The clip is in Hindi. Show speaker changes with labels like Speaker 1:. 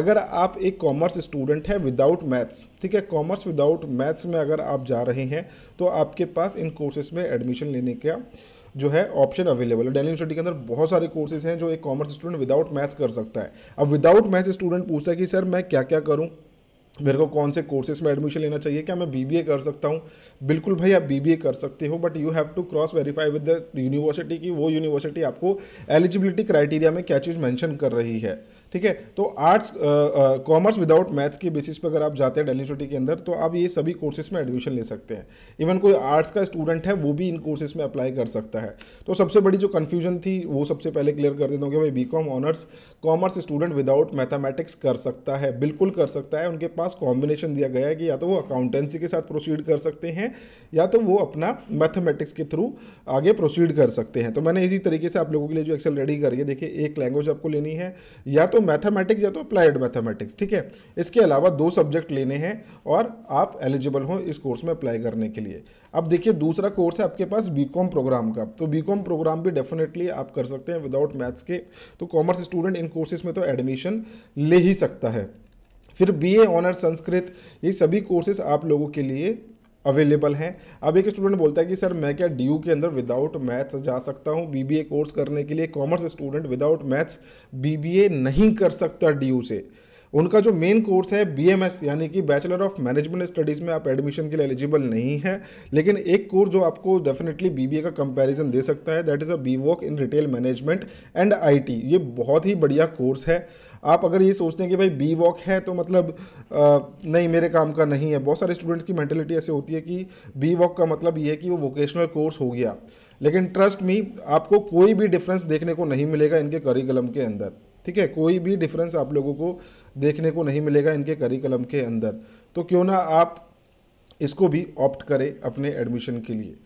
Speaker 1: अगर आप एक कॉमर्स स्टूडेंट हैं विदाउट मैथ्स ठीक है कॉमर्स विदाउट मैथ्स में अगर आप जा रहे हैं तो आपके पास इन कोर्सेज में एडमिशन लेने का जो है ऑप्शन अवेलेबल है डेली यूनिवर्सिटी के अंदर बहुत सारे कोर्सेज हैं जो एक कॉमर्स स्टूडेंट विदाउट मैथ्स कर सकता है अब विदाउट मैथ्स स्टूडेंट पूछता है कि सर मैं क्या क्या करूँ मेरे को कौन से कोर्सेज में एडमिशन लेना चाहिए क्या मैं बीबीए कर सकता हूँ बिल्कुल भाई आप बीबीए कर सकते हो but you have to cross verify with the university की वो यूनिवर्सिटी आपको एलिजिबिलिटी क्राइटेरिया में क्या चीज़ मेंशन कर रही है ठीक है तो आर्ट्स कॉमर्स विदाउट मैथ्स के बेसिस पर अगर आप जाते हैं डेली यूनिवर्सिटी के अंदर तो आप ये सभी कोर्सेज में एडमिशन ले सकते हैं इवन कोई आर्ट्स का स्टूडेंट है वो भी इन कोर्सेज में अप्लाई कर सकता है तो सबसे बड़ी जो कन्फ्यूजन थी वो सबसे पहले क्लियर कर देता हूँ कि भाई B com honours commerce student without mathematics कर सकता है बिल्कुल कर सकता है उनके पास कॉम्बिनेशन दिया गया है कि या तो वो अकाउंटेंसी के साथ प्रोसीड कर सकते हैं या तो वो अपना मैथमेटिक्स के थ्रू आगे प्रोसीड कर सकते हैं तो मैंने इसी तरीके से आप लोगों के लिए जो एक्सेल रेडी करिए देखिए एक लैंग्वेज आपको लेनी है या तो मैथमेटिक्स या तो अप्लाइड मैथमेटिक्स ठीक है इसके अलावा दो सब्जेक्ट लेने हैं और आप एलिजिबल हो इस कोर्स में अप्लाई करने के लिए अब देखिए दूसरा कोर्स है आपके पास बी प्रोग्राम का तो बी प्रोग्राम भी डेफिनेटली आप कर सकते हैं विदाउट मैथ्स के तो कॉमर्स स्टूडेंट इन कोर्सेज में तो एडमिशन ले ही सकता है फिर बीए ऑनर संस्कृत ये सभी कोर्सेज आप लोगों के लिए अवेलेबल हैं अब एक स्टूडेंट बोलता है कि सर मैं क्या डी के अंदर विदाउट मैथ्स जा सकता हूँ बी कोर्स करने के लिए कॉमर्स स्टूडेंट विदाउट मैथ्स बी नहीं कर सकता डी से उनका जो मेन कोर्स है बीएमएस यानी कि बैचलर ऑफ मैनेजमेंट स्टडीज़ में आप एडमिशन के लिए एलिजिबल नहीं है लेकिन एक कोर्स जो आपको डेफिनेटली बीबीए का कंपैरिजन दे सकता है that is a B voc in retail management and IT ये बहुत ही बढ़िया कोर्स है आप अगर ये सोचते हैं कि भाई बी वॉक है तो मतलब आ, नहीं मेरे काम का नहीं है बहुत सारे स्टूडेंट्स की मैंटेलिटी ऐसे होती है कि बी वॉक का मतलब ये है कि वो वोकेशनल कोर्स हो गया लेकिन ट्रस्ट मी आपको कोई भी डिफरेंस देखने को नहीं मिलेगा इनके करिकुलम के अंदर ठीक है कोई भी डिफरेंस आप लोगों को देखने को नहीं मिलेगा इनके करिकुलम के अंदर तो क्यों ना आप इसको भी ऑप्ट करें अपने एडमिशन के लिए